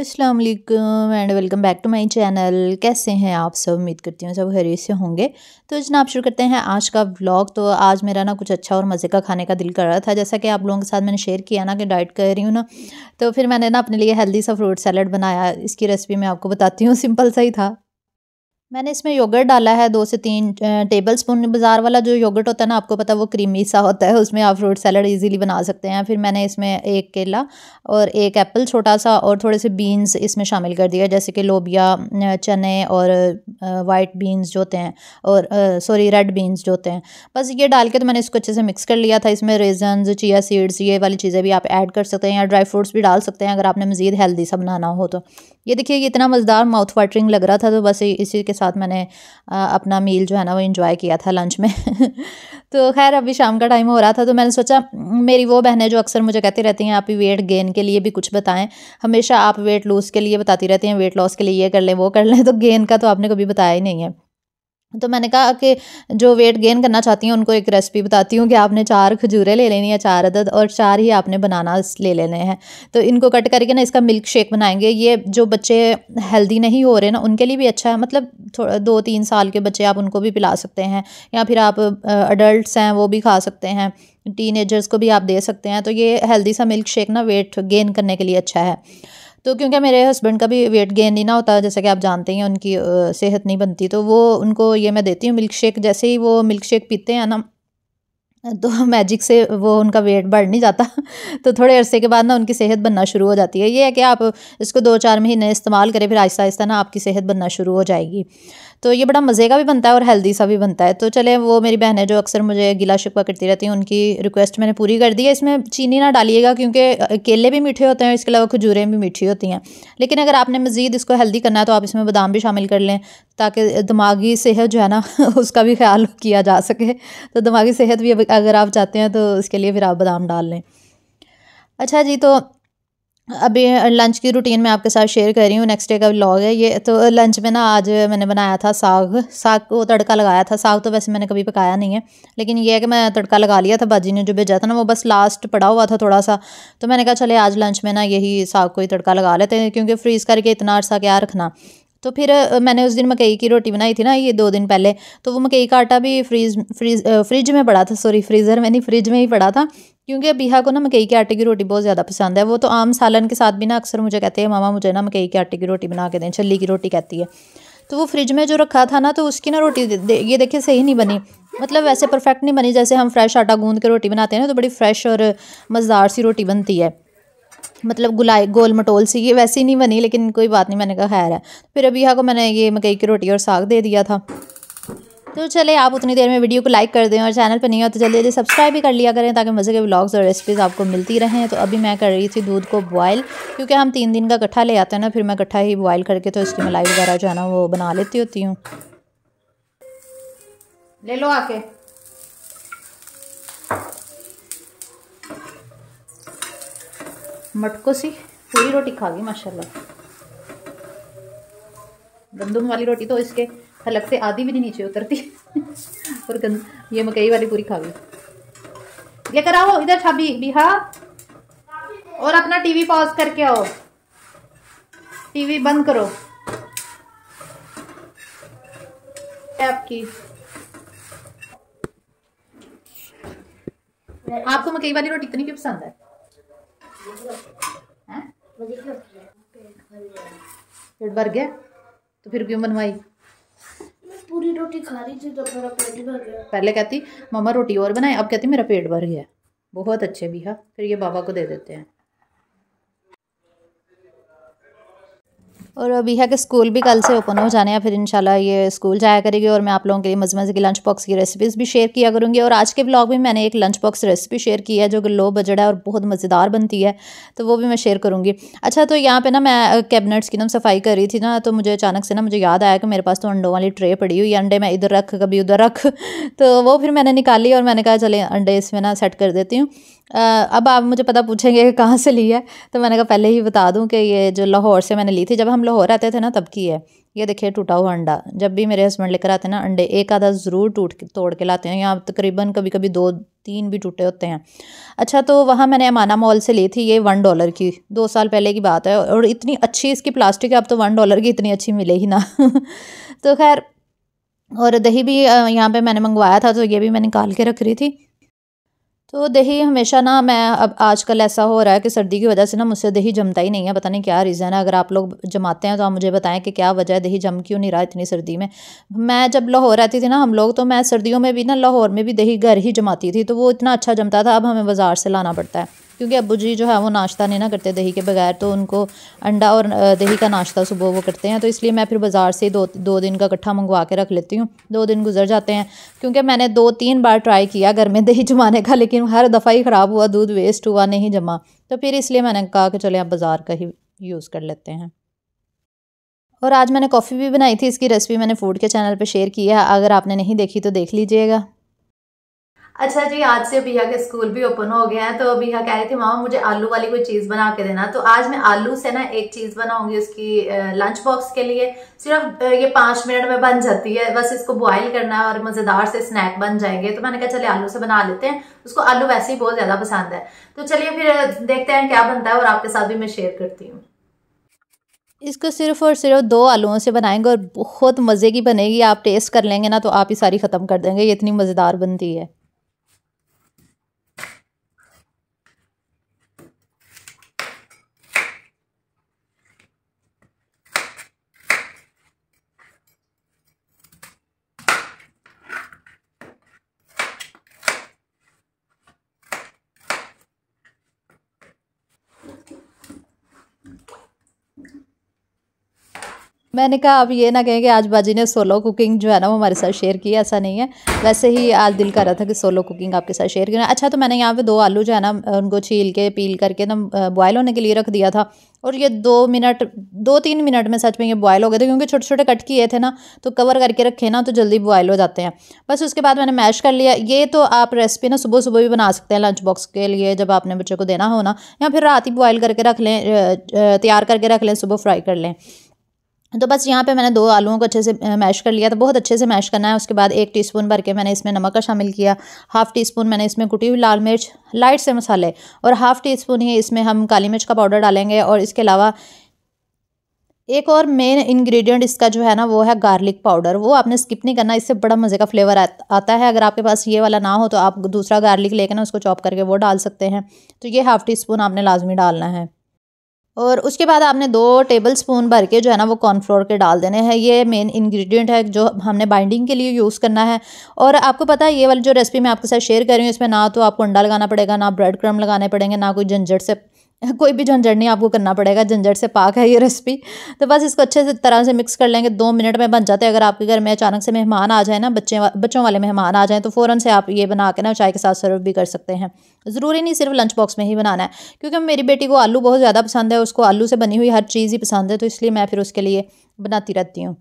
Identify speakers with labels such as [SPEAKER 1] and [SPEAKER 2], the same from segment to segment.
[SPEAKER 1] अस्सलाम वालेकुम and welcome back to my channel कैसे हैं आप सब उम्मीद करती हूँ सब खैरियत से होंगे तो जनाब शुरू करते हैं आज का व्लॉग तो आज मेरा ना कुछ अच्छा और मज़े का खाने का दिल कर रहा था जैसा कि आप लोगों के साथ मैंने शेयर किया ना कि डाइट कर रही हूँ ना तो फिर मैंने ना अपने लिए हेल्दी सा फ्रूट सैलड बनाया इसकी रेसिपी मैं आपको बताती हूँ सिंपल सा ही था मैंने इसमें योगर्ट डाला है दो से तीन टेबल स्पून बाज़ार वाला जो योगर्ट होता है ना आपको पता है वो क्रीमी सा होता है उसमें आप फ्रूट सैलड इजीली बना सकते हैं फिर मैंने इसमें एक केला और एक एप्पल छोटा सा और थोड़े से बीन्स इसमें शामिल कर दिया जैसे कि लोबिया चने और वाइट बीन्स जो होते हैं और सॉरी रेड बीन्स जो होते हैं बस ये डाल के तो मैंने इसको अच्छे से मिक्स कर लिया था इसमें रेजन चिया सीड्स ये वाली चीज़ें भी आप ऐड कर सकते हैं या ड्राई फ्रूट्स भी डाल सकते हैं अगर आपने मज़ीद हेल्दी सा बनाना हो तो ये देखिए इतना मज़दार माउथ वाटरिंग लग रहा था तो बस इसी के साथ साथ मैंने अपना मील जो है ना वो इन्जॉय किया था लंच में तो खैर अभी शाम का टाइम हो रहा था तो मैंने सोचा मेरी वो बहनें जो अक्सर मुझे कहती रहती हैं आप वेट गेन के लिए भी कुछ बताएं हमेशा आप वेट लूज़ के लिए बताती रहती हैं वेट लॉस के लिए ये कर लें वो कर लें तो गेन का तो आपने कभी बताया ही नहीं है तो मैंने कहा कि जो वेट गेन करना चाहती हैं उनको एक रेसिपी बताती हूँ कि आपने चार खजूरें ले लेनी है चार अदद और चार ही आपने बनाना ले लेने हैं तो इनको कट करके ना इसका मिल्क शेक बनाएंगे ये जो बच्चे हेल्दी नहीं हो रहे ना उनके लिए भी अच्छा है मतलब थोड़ा दो तीन साल के बच्चे आप उनको भी पिला सकते हैं या फिर आप अडल्ट हैं वो भी खा सकते हैं टीन को भी आप दे सकते हैं तो ये हेल्दी सा मिल्क शेक ना वेट गेन करने के लिए अच्छा है तो क्योंकि मेरे हस्बैंड का भी वेट गेन नहीं ना होता जैसा कि आप जानते हैं उनकी सेहत नहीं बनती तो वो उनको ये मैं देती हूँ मिल्क शेक जैसे ही वो मिल्क शेक पीते हैं ना तो मैजिक से वो उनका वेट बढ़ नहीं जाता तो थोड़े अरसे के बाद ना उनकी सेहत बनना शुरू हो जाती है ये है कि आप इसको दो चार महीने इस्तेमाल करें फिर आहिस्ता आहिस्ता ना आपकी सेहत बनना शुरू हो जाएगी तो ये बड़ा मज़े का भी बनता है और हेल्दी सा भी बनता है तो चले वो मेरी बहन है जो अक्सर मुझे गिला शिकवा करती रहती हैं उनकी रिक्वेस्ट मैंने पूरी कर दी है इसमें चीनी ना डालिएगा क्योंकि केले भी मीठे होते हैं इसके अलावा खजूरें भी मीठी होती हैं लेकिन अगर आपने मज़ीद इसको हेल्दी करना है तो आप इसमें बादाम भी शामिल कर लें ताकि दिमागी सेहत जो है ना उसका भी ख्याल किया जा सके तो दिमागी सेहत भी अगर आप चाहते हैं तो इसके लिए फिर आप बादाम डाल लें अच्छा जी तो अभी लंच की रूटीन मैं आपके साथ शेयर कर रही हूँ नेक्स्ट डे का व्लॉग है ये तो लंच में ना आज मैंने बनाया था साग साग को तड़का लगाया था साग तो वैसे मैंने कभी पकाया नहीं है लेकिन ये है कि मैं तड़का लगा लिया था बाजी ने जो भेजा था ना वो बस लास्ट पड़ा हुआ था थोड़ा सा तो मैंने कहा चले आज लंच में ना यही साग को ही तड़का लगा लेते हैं क्योंकि फ्रीज़ करके इतना अर्सा क्या रखना तो फिर मैंने उस दिन मकई की रोटी बनाई थी ना ये दो दिन पहले तो वो मकई का आटा भी फ्रीज फ्रीज फ्रिज में पड़ा था सॉरी फ्रीज़र में नहीं फ्रिज में ही पड़ा था क्योंकि बिहा को ना मकई के आटे की रोटी बहुत ज़्यादा पसंद है वो तो आम सालन के साथ भी ना अक्सर मुझे कहते हैं मामा मुझे ना मकई के आटे की रोटी बना के दें छली की रोटी कहती है तो वो फ्रिज में जो रखा था ना तो उसकी ना रोटी दे, दे, ये देखिए सही नहीं बनी मतलब वैसे परफेक्ट नहीं बनी जैसे हम फ्रेश आटा गूंद के रोटी बनाते हैं ना तो बड़ी फ्रेश और मज़ेदार सी रोटी बनती है मतलब गुलाई गोल मटोल सी ये वैसी नहीं बनी लेकिन कोई बात नहीं मैंने कहा खैर है फिर अभी यहाँ को मैंने ये मकई की रोटी और साग दे दिया था तो चले आप उतनी देर में वीडियो को लाइक कर दें और चैनल पर नहीं हो तो जल्दी जल्दी सब्सक्राइब भी कर लिया करें ताकि मज़े के ब्लॉग्स और रेसिपीज़ आपको मिलती रहें तो अभी मैं कर रही थी दूध को बॉयल क्योंकि हम तीन दिन का कट्ठा ले आते हैं ना फिर मैं कट्ठा ही बॉयल करके तो इसकी मलाई वगैरह जो है ना वो बना लेती होती हूँ ले लो आके मटको सी पूरी रोटी खा गई माशाल्लाह गंदुम वाली रोटी तो इसके अलग से आधी भी नहीं नीचे उतरती और गंद ये मकई वाली पूरी खा गई लेकर आओ इधर छाबी बिहार और अपना टीवी पॉज करके आओ टीवी बंद करो आपकी आपको मकई वाली रोटी इतनी क्यों पसंद है पेट भर गया तो फिर क्यों बनवाई पूरी रोटी खा रही थी तो मेरा पेट भर गया पहले कहती मम्मा रोटी और बनाए अब कहती मेरा पेट भर गया बहुत अच्छे भी है फिर ये बाबा को दे देते हैं और अभी है कि स्कूल भी कल से ओपन हो जाने हैं फिर इंशाल्लाह ये स्कूल जाया करेगी और मैं आप लोगों के लिए मज़े मज़े की लंच बॉक्स की रेसिपीज़ भी शेयर किया करूँगी और आज के ब्लॉग में मैंने एक लंच बॉक्स रेसिपी शेयर की है जो कि लो बजट है और बहुत मज़ेदार बनती है तो वो भी मैं शेयर करूँगी अच्छा तो यहाँ पर ना मैं कैबिनेट्स की ना सफाई कर रही थी ना तो मुझे अचानक से ना मुझे याद आया कि मेरे पास तो अंडों वाली ट्रे पड़ी हुई अंडे मैं इधर रख कभी उधर रख तो वो फिर मैंने निकाली और मैंने कहा चले अंडे इसमें ना सेट कर देती हूँ अब आप मुझे पता पूछेंगे कि कहाँ से ली है तो मैंने कहा पहले ही बता दूं कि ये जो लाहौर से मैंने ली थी जब हम लाहौर आते थे ना तब की है ये देखिए टूटा हुआ अंडा जब भी मेरे हस्बैंड लेकर आते हैं ना अंडे एक आधा ज़रूर टूट तोड़ के लाते हैं यहाँ तकरीबन कभी कभी दो तीन भी टूटे होते हैं अच्छा तो वहाँ मैंने अमाना मॉल से ली थी ये वन डॉलर की दो साल पहले की बात है और इतनी अच्छी इसकी प्लास्टिक है अब तो वन डॉलर की इतनी अच्छी मिले ही ना तो खैर और दही भी यहाँ पे मैंने मंगवाया था तो ये भी मैं निकाल के रख रही थी तो दही हमेशा ना मैं अब आजकल ऐसा हो रहा है कि सर्दी की वजह से ना मुझसे दही जमता ही नहीं है पता नहीं क्या रीज़न है अगर आप लोग जमाते हैं तो आप मुझे बताएं कि क्या वजह है दही जम क्यों नहीं रहा इतनी सर्दी में मैं जब लाहौर रहती थी ना हम लोग तो मैं सर्दियों में भी ना लाहौर में भी दही घर ही जमाती थी तो वो इतना अच्छा जमता था अब हमें बाज़ार से लाना पड़ता है क्योंकि अबू जी जो है वो नाश्ता नहीं ना करते दही के बगैर तो उनको अंडा और दही का नाश्ता सुबह वो करते हैं तो इसलिए मैं फिर बाज़ार से दो दो दिन का इकट्ठा मंगवा के रख लेती हूँ दो दिन गुजर जाते हैं क्योंकि मैंने दो तीन बार ट्राई किया घर में दही जमाने का लेकिन हर दफ़ा ही ख़राब हुआ दूध वेस्ट हुआ नहीं जमा तो फिर इसलिए मैंने कहा कि चले आप बाज़ार का ही यूज़ कर लेते हैं और आज मैंने कॉफ़ी भी बनाई थी इसकी रेसिपी मैंने फूड के चैनल पर शेयर की है अगर आपने नहीं देखी तो देख लीजिएगा अच्छा जी आज से बिया के स्कूल भी ओपन हो गया है तो बिया कह रही थी मामा मुझे आलू वाली कोई चीज़ बना के देना तो आज मैं आलू से ना एक चीज़ बनाऊंगी उसकी लंच बॉक्स के लिए सिर्फ ये पाँच मिनट में बन जाती है बस इसको बॉईल करना है और मज़ेदार से स्नैक बन जाएंगे तो मैंने कहा चले आलू से बना लेते हैं उसको आलू वैसे ही बहुत ज़्यादा पसंद है तो चलिए फिर देखते हैं क्या बनता है और आपके साथ भी मैं शेयर करती हूँ इसको सिर्फ और सिर्फ दो आलूओं से बनाएंगे और बहुत मज़े की बनेगी आप टेस्ट कर लेंगे ना तो आप ही सारी ख़त्म कर देंगे ये इतनी मज़ेदार बनती है मैंने कहा अब ये ना कहें कि आज बाजी ने सोलो कुकिंग जो है ना वो हमारे साथ शेयर की ऐसा नहीं है वैसे ही आज दिल कर रहा था कि सोलो कुकिंग आपके साथ शेयर करना अच्छा तो मैंने यहाँ पे दो आलू जो है ना उनको छील के पील करके ना बॉयल होने के लिए रख दिया था और ये दो मिनट दो तीन मिनट में सच में ये बॉयल हो गए थे क्योंकि छोटे छोटे कट किए थे ना तो कवर करके रखे ना तो जल्दी बॉयल हो जाते हैं बस उसके बाद मैंने मैश कर लिया ये तो आप रेसिपी ना सुबह सुबह भी बना सकते हैं लंच बॉक्स के लिए जब आपने बच्चे को देना हो ना या फिर रात ही बॉयल करके रख लें तैयार करके रख लें सुबह फ्राई कर लें तो बस यहाँ पे मैंने दो आलूओं को अच्छे से मैश कर लिया था बहुत अच्छे से मैश करना है उसके बाद एक टीस्पून भर के मैंने इसमें नमक का शामिल किया हाफ़ टी स्पून मैंने इसमें कुटी हुई लाल मिर्च लाइट से मसाले और हाफ़ टी स्पून ही इसमें हम काली मिर्च का पाउडर डालेंगे और इसके अलावा एक और मेन इंग्रेडिएंट इसका जो है ना वो है गार्लिक पाउडर वो आपने स्किप नहीं करना इससे बड़ा मज़े का फ्लेवर आता है अगर आपके पास ये वाला ना हो तो आप दूसरा गार्लिक लेकर ना उसको चॉप करके वो डाल सकते हैं तो ये हाफ़ टी स्पून आपने लाजमी डालना है और उसके बाद आपने दो टेबल स्पून भर के जो है ना वो कॉर्नफ्लोर के डाल देने हैं ये मेन इंग्रेडिएंट है जो हमने बाइंडिंग के लिए यूज़ करना है और आपको पता है ये वाली जो रेसिपी मैं आपके साथ शेयर कर रही हूँ इसमें ना तो आपको अंडा लगाना पड़ेगा ना ब्रेड क्रम लगाने पड़ेंगे ना कोई झंझट से कोई भी झंझट नहीं आपको करना पड़ेगा झंझट से पाक है ये रेसिपी तो बस इसको अच्छे से तरह से मिक्स कर लेंगे दो मिनट में बन जाते हैं अगर आपके घर में अचानक से मेहमान आ जाए ना बच्चे वा बच्चों वाले मेहमान आ जाएँ तो फ़ौरन से आप ये बना के ना चाय के साथ सर्व भी कर सकते हैं ज़रूरी नहीं सिर्फ लंच बॉक्स में ही बनाना है क्योंकि मेरी बेटी को आलू बहुत ज़्यादा पसंद है उसको आलू से बनी हुई हर चीज़ ही पसंद है तो इसलिए मैं फिर उसके लिए बनाती रहती हूँ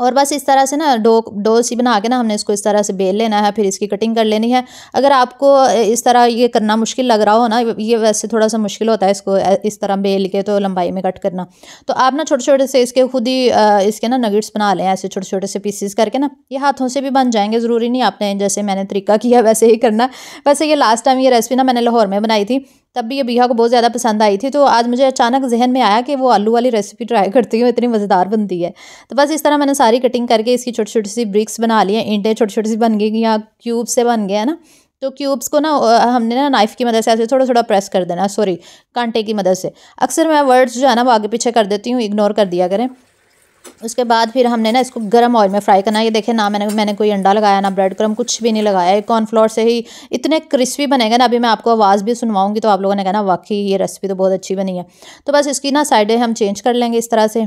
[SPEAKER 1] और बस इस तरह से ना डो डो सी बना के ना हमने इसको इस तरह से बेल लेना है फिर इसकी कटिंग कर लेनी है अगर आपको इस तरह ये करना मुश्किल लग रहा हो ना ये वैसे थोड़ा सा मुश्किल होता है इसको इस तरह बेल के तो लंबाई में कट करना तो आप ना छोटे छोटे से इसके खुद ही इसके ना नगेट्स बना लें ऐसे छोटे छोटे से पीसीस करके ना ये हाथों से भी बन जाएंगे ज़रूरी नहीं आपने जैसे मैंने तरीका किया वैसे ही करना वैसे ये लास्ट टाइम ये रेसिपी ना मैंने लाहौर में बनाई थी तब भी ये बीहा को बहुत ज़्यादा पसंद आई थी तो आज मुझे अचानक जहन में आया कि वो आलू वाली रेसिपी ट्राई करती हूँ इतनी मज़ेदार बनती है तो बस इस तरह मैंने सारी कटिंग करके इसकी छोटी छोटी सी ब्रिक्स बना लिया ईंटे ईंटें छोटी छोटी सी बन गई या क्यूब से बन गया है ना तो क्यूब्स को ना हमने ना नाइफ़ की मदद से ऐसे थोड़ा थोड़ा प्रेस कर देना सॉरी कांटे की मदद से अक्सर मैं वर्ड्स जो है ना वो आगे पीछे कर देती हूँ इग्नोर कर दिया करें उसके बाद फिर हमने ना इसको गर्म ऑयल में फ्राई करना ये देखे ना मैंने मैंने कोई अंडा लगाया ना ब्रेड क्रम कुछ भी नहीं लगाया कॉर्नफ्लोर से ही इतने क्रिस्पी बनेगा ना अभी मैं आपको आवाज़ भी सुनवाऊंगी तो आप लोगों ने कहा ना वाकई ये रेसिपी तो बहुत अच्छी बनी है तो बस इसकी ना साइडें हम चेंज कर लेंगे इस तरह से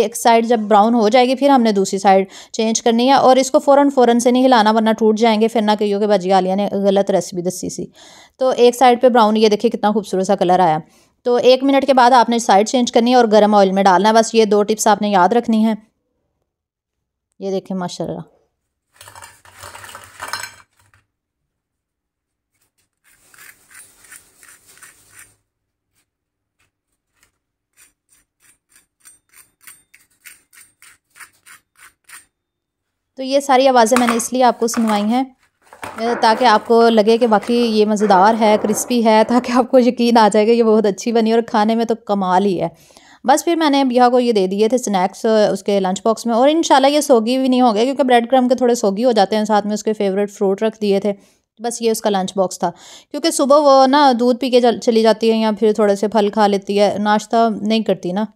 [SPEAKER 1] एक साइड जब ब्राउन हो जाएगी फिर हमने दूसरी साइड चेंज करनी है और इसको फ़ौरन फ़ौरन से नहीं हिलाना वरना टूट जाएंगे फिर ना कहियो कि भाजी आलिया ने गलत रेसिपी दसी सी तो एक साइड पे ब्राउन ये देखिए कितना खूबसूरत सा कलर आया तो एक मिनट के बाद आपने साइड चेंज करनी है और गर्म ऑयल में डालना है बस ये दो टिप्स आपने याद रखनी है ये देखें माशाल्लाह तो ये सारी आवाज़ें मैंने इसलिए आपको सुनवाई हैं ताकि आपको लगे कि बाकी ये मज़ेदार है क्रिस्पी है ताकि आपको यकीन आ जाएगा ये बहुत अच्छी बनी और खाने में तो कमाल ही है बस फिर मैंने बिया को ये दे दिए थे स्नैक्स उसके लंच बॉक्स में और इन ये सोगी भी नहीं हो गया क्योंकि ब्रेड क्रम के थोड़े सोगी हो जाते हैं साथ में उसके फेवरेट फ्रूट रख दिए थे बस ये उसका लंच बॉक्स था क्योंकि सुबह वो ना दूध पी के चली जाती है या फिर थोड़े से फल खा लेती है नाश्ता नहीं करती ना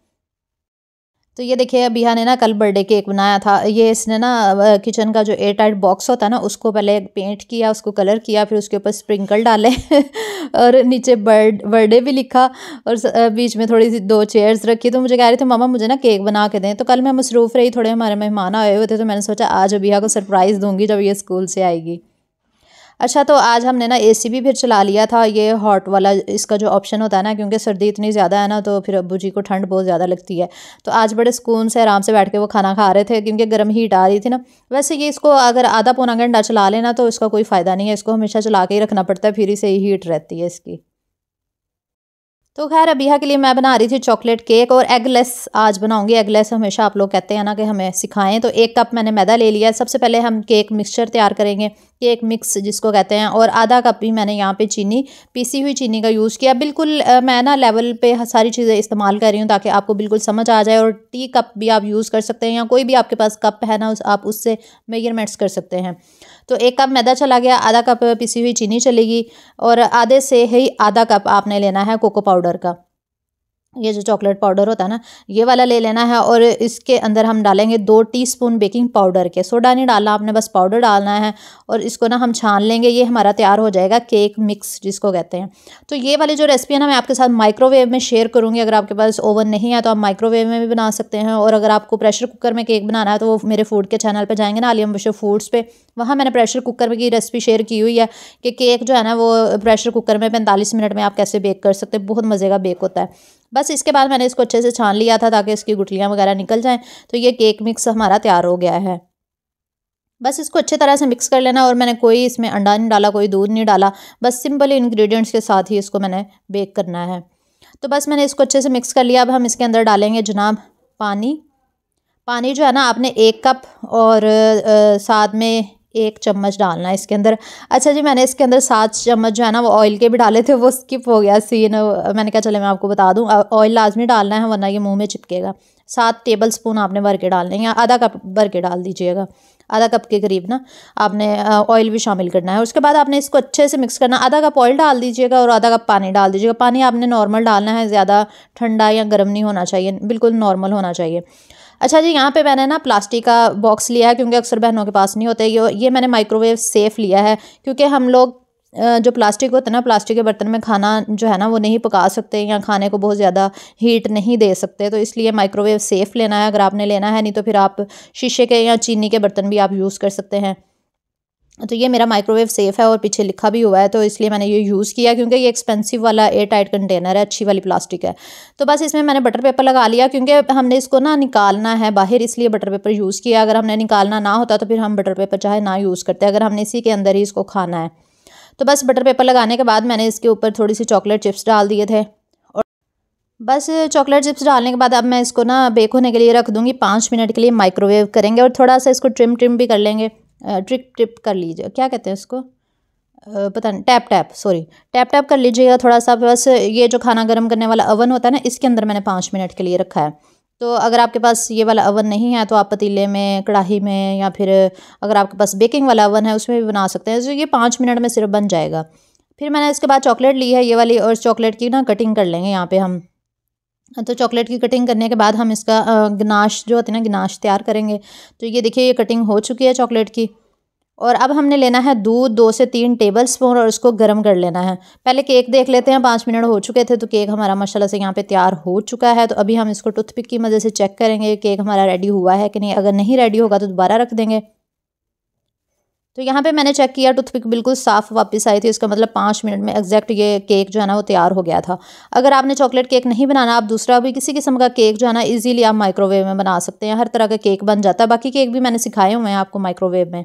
[SPEAKER 1] तो ये देखिए अभिया ने ना कल बर्थडे केक बनाया था ये इसने ना किचन का जो एयर टाइट बॉक्स होता है ना उसको पहले पेंट किया उसको कलर किया फिर उसके ऊपर स्प्रिंकल डाले और नीचे बर्ड बर्थडे भी लिखा और बीच में थोड़ी सी दो चेयर्स रखी तो मुझे कह रहे थे मामा मुझे ना केक बना के दें तो कल मैं मसरूफ़ रही थोड़े हमारे मेहमान आए हुए थे तो मैंने सोचा आज अभिया को सरप्राइज़ दूँगी जब ये स्कूल से आएगी अच्छा तो आज हमने ना ए सी भी फिर चला लिया था ये हॉट वाला इसका जो ऑप्शन होता है ना क्योंकि सर्दी इतनी ज़्यादा है ना तो फिर अबू जी को ठंड बहुत ज़्यादा लगती है तो आज बड़े सुकून से आराम से बैठ के वो खाना खा रहे थे क्योंकि गर्म हीट आ रही थी ना वैसे ये इसको अगर आधा पौना घंटा चला लेना तो इसका कोई फ़ायदा नहीं है इसको हमेशा चला के ही रखना पड़ता है फिर ही सही हीट रहती है इसकी तो खैर अबीहा के लिए मैं बना रही थी चॉकलेट केक और एगलेस आज बनाऊंगी एगलेस हमेशा आप लोग कहते हैं ना कि हमें सिखाएं तो एक कप मैंने मैदा ले लिया सबसे पहले हम केक मिक्सचर तैयार करेंगे ये एक मिक्स जिसको कहते हैं और आधा कप भी मैंने यहाँ पे चीनी पीसी हुई चीनी का यूज़ किया बिल्कुल मैं ना लेवल पे सारी चीज़ें इस्तेमाल कर रही हूँ ताकि आपको बिल्कुल समझ आ जाए और टी कप भी आप यूज़ कर सकते हैं या कोई भी आपके पास कप है ना उस आप उससे मेजरमेंट्स कर सकते हैं तो एक कप मैदा चला गया आधा कप पीसी हुई चीनी चलेगी और आधे से ही आधा कप आपने लेना है कोको पाउडर का ये जो चॉकलेट पाउडर होता है ना ये वाला ले लेना है और इसके अंदर हम डालेंगे दो टीस्पून बेकिंग पाउडर के सोडा नहीं डालना आपने बस पाउडर डालना है और इसको ना हम छान लेंगे ये हमारा तैयार हो जाएगा केक मिक्स जिसको कहते हैं तो ये वाली जो रेसिपी है ना मैं आपके साथ माइक्रोवेव में शेयर करूँगी अगर आपके पास ओवन नहीं है तो आप माइक्रोवेव में भी बना सकते हैं और अगर आपको प्रेशर कुकर में केक बनाना है तो वो मेरे फूड के चैनल पर जाएंगे ना आलियम बशो फूड्स पर वहाँ मैंने प्रेशर कुकर में की रेसिपी शेयर की हुई है कि केक जो है ना वो प्रेशर कुकर में पैंतालीस मिनट में आप कैसे बेक कर सकते हैं बहुत मज़े का बेक होता है बस इसके बाद मैंने इसको अच्छे से छान लिया था ताकि इसकी गुटलियाँ वगैरह निकल जाएँ तो ये केक मिक्स हमारा तैयार हो गया है बस इसको अच्छे तरह से मिक्स कर लेना और मैंने कोई इसमें अंडा नहीं डाला कोई दूध नहीं डाला बस सिंपल इंग्रेडिएंट्स के साथ ही इसको मैंने बेक करना है तो बस मैंने इसको अच्छे से मिक्स कर लिया अब हम इसके अंदर डालेंगे जनाब पानी पानी जो है ना आपने एक कप और साथ में एक चम्मच डालना है इसके अंदर अच्छा जी मैंने इसके अंदर सात चम्मच जो है ना वो ऑयल के भी डाले थे वो स्किप हो गया सीन मैंने कहा चले मैं आपको बता दूँ ऑयल लाजमी डालना है वरना ये मुँह में चिपकेगा सात टेबल स्पून आपने भर के डालने या आधा कप भर के डाल दीजिएगा आधा कप के करीब ना आपने ऑयल भी शामिल करना है उसके बाद आपने इसको अच्छे से मिक्स करना आधा कप ऑयल डाल दीजिएगा और आधा कप पानी डाल दीजिएगा पानी आपने नॉर्मल डालना है ज़्यादा ठंडा या गर्म नहीं होना चाहिए बिल्कुल नॉर्मल होना चाहिए अच्छा जी यहाँ पे मैंने ना प्लास्टिक का बॉक्स लिया है क्योंकि अक्सर बहनों के पास नहीं होते ये ये मैंने माइक्रोवेव सेफ़ लिया है क्योंकि हम लोग जो प्लास्टिक होता है ना प्लास्टिक के बर्तन में खाना जो है ना वो नहीं पका सकते या खाने को बहुत ज़्यादा हीट नहीं दे सकते तो इसलिए माइक्रोवेव सेफ़ लेना है अगर आपने लेना है नहीं तो फिर आप शीशे के या चीनी के बर्तन भी आप यूज़ कर सकते हैं तो ये मेरा माइक्रोवेव सेफ़ है और पीछे लिखा भी हुआ है तो इसलिए मैंने ये यूज़ किया क्योंकि ये एक्सपेंसिव वाला एयर टाइट कंटेनर है अच्छी वाली प्लास्टिक है तो बस इसमें मैंने बटर पेपर लगा लिया क्योंकि हमने इसको ना निकालना है बाहर इसलिए बटर पेपर यूज़ किया अगर हमने निकालना ना होता तो फिर हम बटर पेपर चाहे ना यूज़ करते अगर हमने इसी के अंदर ही इसको खाना है तो बस बटर पेपर लगाने के बाद मैंने इसके ऊपर थोड़ी सी चॉकलेट चिप्स डाल दिए थे बस चॉकलेट चिप्स डालने के बाद अब मैं इसको ना बेक होने के लिए रख दूँगी पाँच मिनट के लिए माइक्रोवेव करेंगे और थोड़ा सा इसको ट्रिम ट्रिम भी कर लेंगे ट्रिक ट्रिप कर लीजिए क्या कहते हैं उसको पता नहीं tap tap sorry tap tap कर लीजिएगा थोड़ा सा बस ये जो खाना गर्म करने वाला अवन होता है ना इसके अंदर मैंने पाँच मिनट के लिए रखा है तो अगर आपके पास ये वाला अवन नहीं है तो आप पतीले में कढ़ाई में या फिर अगर आपके पास बेकिंग वाला अवन है उसमें भी बना सकते हैं तो ये पाँच मिनट में सिर्फ बन जाएगा फिर मैंने इसके बाद चॉकलेट ली है ये वाली और चॉकलेट की ना कटिंग कर लेंगे यहाँ पे हम हाँ, तो चॉकलेट की कटिंग करने के बाद हम इसका गनाश जो होते है ना गनाश तैयार करेंगे तो ये देखिए ये कटिंग हो चुकी है चॉकलेट की और अब हमने लेना है दूध दो से तीन टेबल स्पून और इसको गर्म कर लेना है पहले केक देख लेते हैं पाँच मिनट हो चुके थे तो केक हमारा माशाल्लाह से यहाँ पे तैयार हो चुका है तो अभी हम इसको टूथपिक की मदद से चेक करेंगे केक हमारा रेडी हुआ है कि नहीं अगर नहीं रेडी होगा तो दोबारा रख देंगे तो यहाँ पे मैंने चेक किया टूथपिक बिल्कुल साफ़ वापस आई थी इसका मतलब पाँच मिनट में एग्जैक्ट ये केक जो है ना वो तैयार हो गया था अगर आपने चॉकलेट केक नहीं बनाना आप दूसरा भी किसी किस्म का केक जो है ना इजीली आप माइक्रोवेव में बना सकते हैं हर तरह का केक बन जाता है बाकी केक भी मैंने सिखाए हुए हैं आपको माइक्रोवेव में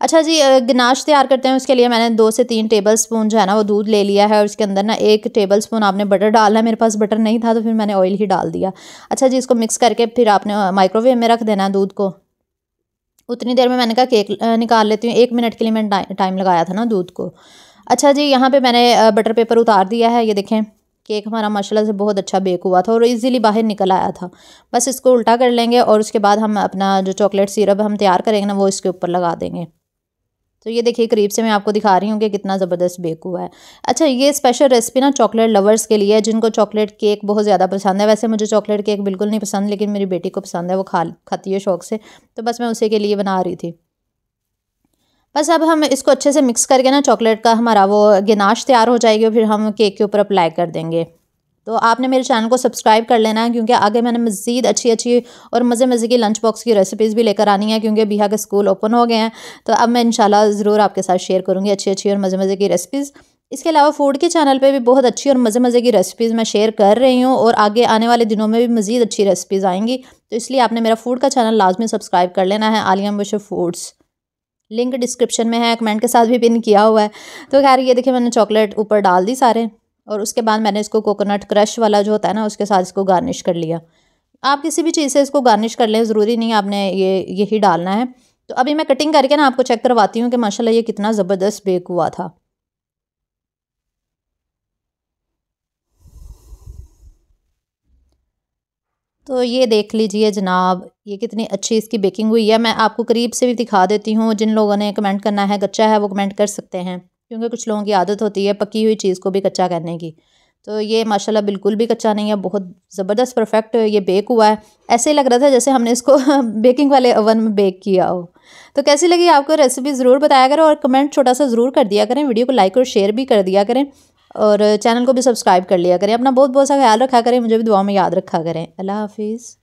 [SPEAKER 1] अच्छा जी गनाश तैयार करते हैं उसके लिए मैंने दो से तीन टेबल स्पून जो है ना वो दूध ले लिया है और उसके अंदर ना एक टेबल स्पून आपने बटर डालना है मेरे पास बटर नहीं था तो फिर मैंने ऑयल ही डाल दिया अच्छा जी इसको मिक्स करके फिर आपने माइक्रोवेव में रख देना है दूध को उतनी देर में मैंने कहा केक निकाल लेती हूँ एक मिनट के लिए मैंने टाइम लगाया था ना दूध को अच्छा जी यहाँ पे मैंने बटर पेपर उतार दिया है ये देखें केक हमारा माशाल्लाह से बहुत अच्छा बेक हुआ था और इजीली बाहर निकल आया था बस इसको उल्टा कर लेंगे और उसके बाद हम अपना जो चॉकलेट सिरप हम तैयार करेंगे ना वो इसके ऊपर लगा देंगे तो ये देखिए करीब से मैं आपको दिखा रही हूँ कि कितना ज़बरदस्त बेक हुआ है अच्छा ये स्पेशल रेसिपी ना चॉकलेट लवर्स के लिए है जिनको चॉकलेट केक बहुत ज़्यादा पसंद है वैसे मुझे चॉकलेट केक बिल्कुल नहीं पसंद लेकिन मेरी बेटी को पसंद है वो खा खाती है शौक से तो बस मैं उसी के लिए बना रही थी बस अब हम इसको अच्छे से मिक्स करके ना चॉकलेट का हमारा वो गिनाश तैयार हो जाएगी और फिर हम केक के ऊपर अप्लाई कर देंगे तो आपने मेरे चैनल को सब्सक्राइब कर लेना है क्योंकि आगे मैंने मज़ीद अच्छी अच्छी और मज़े मज़े की लंच बॉक्स की रेसिपीज़ भी लेकर आनी है क्योंकि बिहार के स्कूल ओपन हो गए हैं तो अब मैं इनशाला ज़रूर आपके साथ शेयर करूँगी अच्छी अच्छी और मज़े मज़े की रेसिपीज़ इसके अलावा फूड के चैनल पे भी बहुत अच्छी और मज़े मज़े की रेसिपीज़ मैं शेयर कर रही हूँ और आगे आने वाले दिनों में भी मज़ीद अच्छी रेसिपीज़ आएंगी तो इसलिए आपने मेरा फूड का चैनल लाजमी सब्सक्राइब कर लेना है Aliya Bashar foods link description में है कमेंट के साथ भी पिन किया हुआ है तो खैर ये देखिए मैंने चॉकलेट ऊपर डाल दी सारे और उसके बाद मैंने इसको कोकोनट क्रश वाला जो होता है ना उसके साथ इसको गार्निश कर लिया आप किसी भी चीज़ से इसको गार्निश कर लें ज़रूरी नहीं आपने ये यही डालना है तो अभी मैं कटिंग करके ना आपको चेक करवाती हूँ कि माशाल्लाह ये कितना ज़बरदस्त बेक हुआ था तो ये देख लीजिए जनाब ये कितनी अच्छी इसकी बेकिंग हुई है मैं आपको करीब से भी दिखा देती हूँ जिन लोगों ने कमेंट करना है कच्चा है वो कमेंट कर सकते हैं क्योंकि कुछ लोगों की आदत होती है पकी हुई चीज़ को भी कच्चा करने की तो ये माशाल्लाह बिल्कुल भी कच्चा नहीं है बहुत ज़बरदस्त परफेक्ट ये बेक हुआ है ऐसे ही लग रहा था जैसे हमने इसको बेकिंग वाले ओवन में बेक किया हो तो कैसी लगी आपको रेसिपी ज़रूर बताया करें और कमेंट छोटा सा ज़रूर कर दिया करें वीडियो को लाइक और शेयर भी कर दिया करें और चैनल को भी सब्सक्राइब कर लिया करें अपना बहुत बहुत सा ख्याल रखा करें मुझे भी दुआ में याद रखा करें अल्लाह हाफिज़